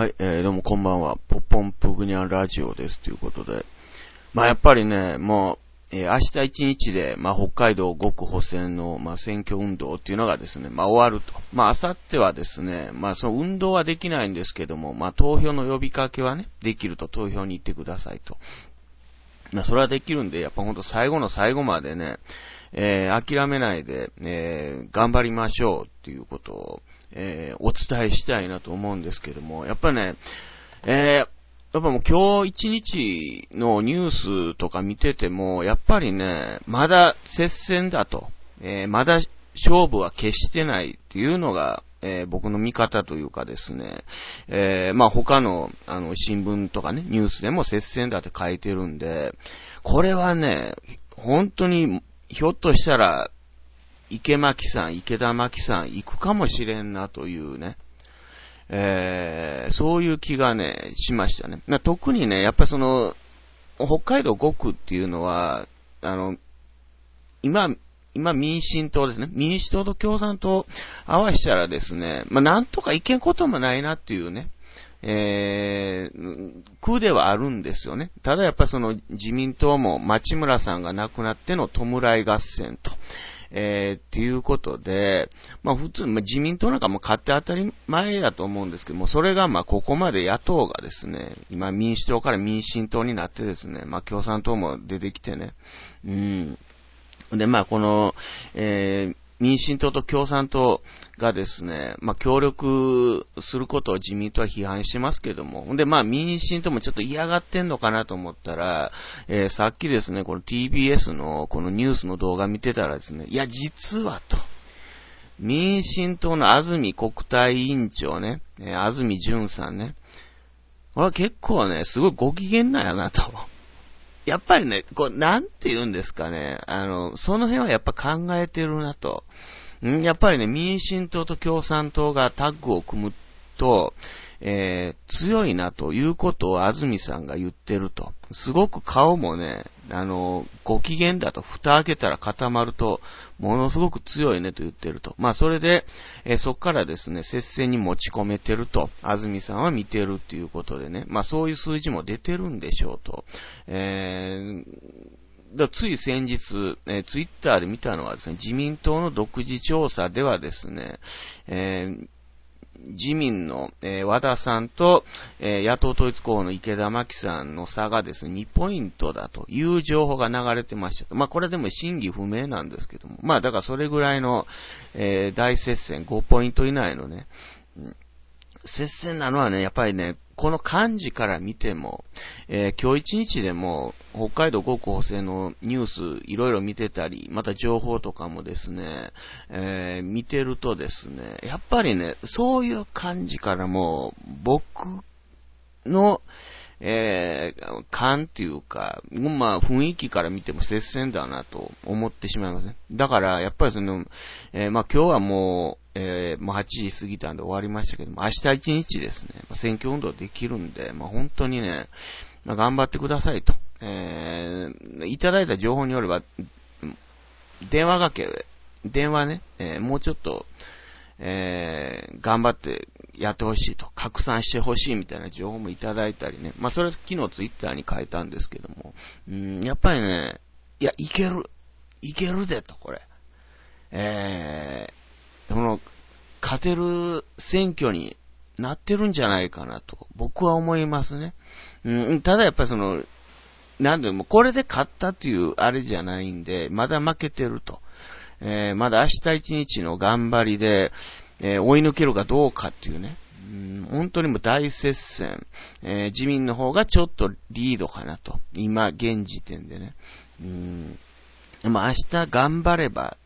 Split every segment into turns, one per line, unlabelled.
はい、えー、どうもこんばんは。ポポンプグニャラジオです。ということで。まあ、やっぱりね、もう、えー、明日一日で、まあ、北海道極補選の、まあ、選挙運動っていうのがですね、まあ、終わると。まあ、明後日はですね、まあ、その運動はできないんですけども、まあ、投票の呼びかけはね、できると投票に行ってくださいと。まあ、それはできるんで、やっぱほんと最後の最後までね、えー、諦めないで、えー、頑張りましょうっていうことを、えー、お伝えしたいなと思うんですけども、やっぱね、えーやっぱもう今日一日のニュースとか見てても、やっぱりね、まだ接戦だと、えー、まだ勝負は決してないっていうのが、えー、僕の見方というかですね、えー、まあ他のあの新聞とかね、ニュースでも接戦だって書いてるんで、これはね、本当にひょっとしたら池巻さん、池田巻さん行くかもしれんなというね、えー、そういう気がね、しましたね。特にね、やっぱその、北海道5区っていうのは、あの、今、今民進党ですね。民主党と共産党合わせたらですね、まあ、なんとかいけんこともないなっていうね、えー、空ではあるんですよね。ただやっぱその自民党も町村さんが亡くなっての弔い合戦とえー、っていうことで、まあ普通、まあ、自民党なんかも勝手当たり前だと思うんですけども、それがまあここまで野党がですね、今民主党から民進党になってですね、まあ共産党も出てきてね、うん。で、まあ、この、えー、民進党と共産党がですね、まあ、協力することを自民党は批判してますけども、ほんで、まあ、民進党もちょっと嫌がってんのかなと思ったら、えー、さっきですね、この TBS のこのニュースの動画見てたらですね、いや、実はと。民進党の安住国対委員長ね、え安住淳さんね、これは結構ね、すごいご機嫌なんやなと。やっぱりね、こう、なんて言うんですかね、あの、その辺はやっぱ考えてるなと。やっぱりね、民進党と共産党がタッグを組むっと、えー、強いなということを安住さんが言ってると。すごく顔もね、あの、ご機嫌だと、蓋開けたら固まると、ものすごく強いねと言ってると。まあ、それで、えー、そこからですね、接戦に持ち込めてると、安住さんは見てるっていうことでね、まあ、そういう数字も出てるんでしょうと。えーだつい先日、えー、ツイッターで見たのはですね、自民党の独自調査ではですね、えー自民の、えー、和田さんと、えー、野党統一候補の池田真紀さんの差がですね、2ポイントだという情報が流れてました。まあ、これでも真偽不明なんですけども。まあ、だからそれぐらいの、えー、大接戦、5ポイント以内のね、うん、接戦なのはね、やっぱりね、この漢字から見ても、えー、今日1日でも、北海道高校生のニュースいろいろ見てたり、また情報とかもですね、えー、見てるとですね、やっぱりね、そういう感じからも僕の、えー、感っていうか、まあ雰囲気から見ても接戦だなと思ってしまいますね。だからやっぱりその、えー、まあ今日はもう、えー、まう8時過ぎたんで終わりましたけども、明日一日ですね、選挙運動できるんで、まあ本当にね、まあ、頑張ってくださいと。えー、いただいた情報によれば、電話がけ、電話ね、えー、もうちょっと、えー、頑張ってやってほしいと、拡散してほしいみたいな情報もいただいたりね。まあ、それは昨日ツイッターに変えたんですけども、うん、やっぱりね、いや、いける、いけるぜと、これ。えー、この、勝てる選挙になってるんじゃないかなと、僕は思いますね。うん、ただやっぱりその、なんでもこれで勝ったというあれじゃないんで、まだ負けてると。えー、まだ明日一日の頑張りで、えー、追い抜けるかどうかっていうね。うん、本当にもう大接戦、えー、自民の方がちょっとリードかなと。今、現時点でね。うん。まも明日頑張れば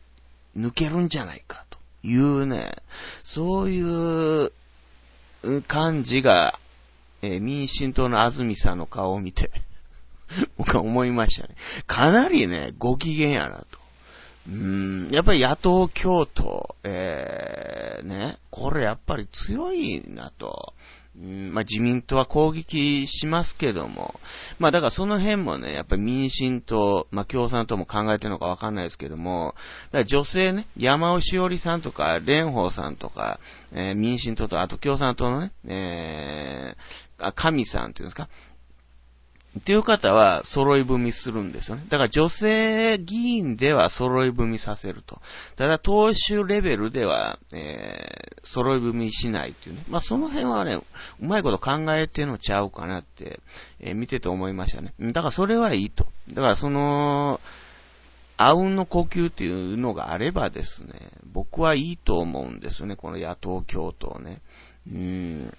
抜けるんじゃないかというね、そういう感じが、えー、民進党の安住さんの顔を見て 僕は思いましたね。かなりね、ご機嫌やなと。うん、やっぱり野党共闘、えー、ね、これやっぱり強いなと。うんまあ、自民党は攻撃しますけども、まあ、だからその辺もね、やっぱり民進党、まあ、共産党も考えてるのかわかんないですけども、だから女性ね、山尾しおりさんとか、蓮舫さんとか、えー、民進党と、あと共産党のね、えー、神さんっていうんですか、っていう方は揃い踏みするんですよね。だから女性議員では揃い踏みさせると。ただ党首レベルでは、えー、揃い踏みしないっていうね。まあ、その辺はね、うまいこと考えてのちゃうかなって、えー、見てて思いましたね。だからそれはいいと。だからその、あうんの呼吸っていうのがあればですね、僕はいいと思うんですよね、この野党共闘ね。うん。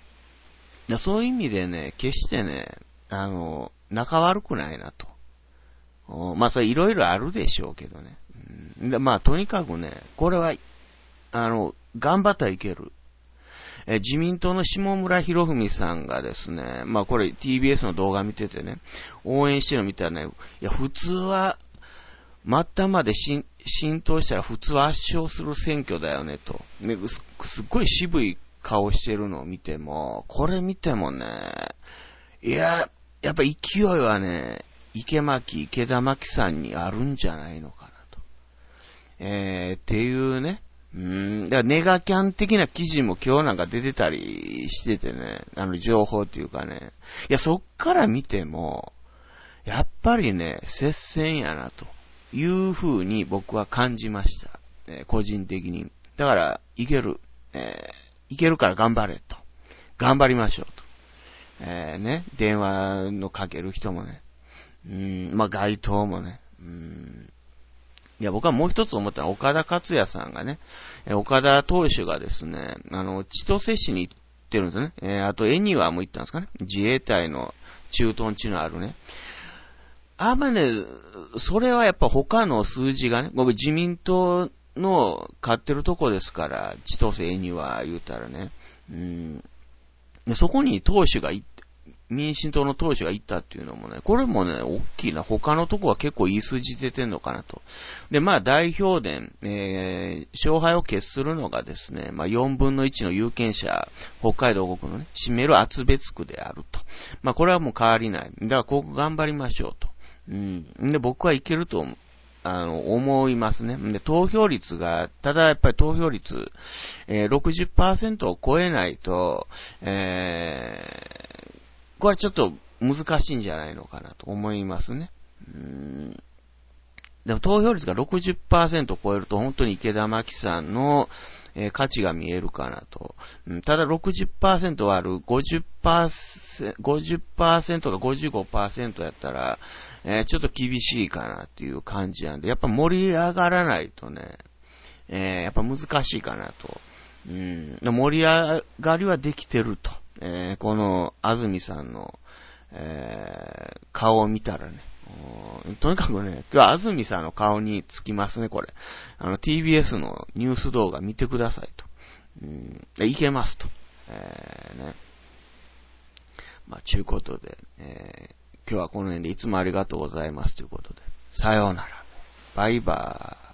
そういう意味でね、決してね、あの、仲悪くないなと。まあ、それいろいろあるでしょうけどね。うん、でまあ、とにかくね、これは、あの、頑張ったらいける。え、自民党の下村博文さんがですね、まあこれ TBS の動画見ててね、応援してるの見たらね、いや、普通は、末端まで浸透したら普通は圧勝する選挙だよねと。ねすすっごい渋い顔してるのを見ても、これ見てもね、いや、やっぱ勢いはね、池巻、池田巻さんにあるんじゃないのかなと。えー、っていうね。うん、だからネガキャン的な記事も今日なんか出てたりしててね、あの情報っていうかね。いや、そっから見ても、やっぱりね、接戦やなという風に僕は感じました。えー、個人的に。だから、いける。えー、いけるから頑張れと。頑張りましょうと。えー、ね、電話のかける人もね、うん、まあ、街頭もね、うん。いや、僕はもう一つ思ったのは、岡田克也さんがね、岡田投手がですね、あの、千歳市に行ってるんですね。えー、あと、エニワも行ったんですかね。自衛隊の駐屯地のあるね。あんまね、それはやっぱ他の数字がね、僕自民党の買ってるとこですから、千歳エニワ言うたらね、うん、で、そこに党首が行民進党の党首が行ったっていうのもね、これもね、大きいな。他のとこは結構いい数字出てんのかなと。で、まあ、代表伝、えー、勝敗を決するのがですね、まあ、4分の1の有権者、北海道国のね、占める厚別区であると。まあ、これはもう変わりない。だから、ここ頑張りましょうと。うん。で、僕はいけると思う。あの、思いますね。で、投票率が、ただやっぱり投票率、えー、60%を超えないと、えー、これちょっと難しいんじゃないのかなと思いますね。うんでも投票率が60%を超えると本当に池田真紀さんの、えー、価値が見えるかなと。うん、ただ60%割る50%、50%が55%やったら、えー、ちょっと厳しいかなっていう感じなんで、やっぱ盛り上がらないとね、えー、やっぱ難しいかなと。うん、盛り上がりはできてると。えー、この安住さんの、えー、顔を見たらね。とにかくね、今日は安住さんの顔につきますね、これ。あの、TBS のニュース動画見てくださいと。うん、でいけますと。えー、ね。まあ、ちゅうことで、えー今日はこの辺でいつもありがとうございますということで。さようなら。バイバーイ。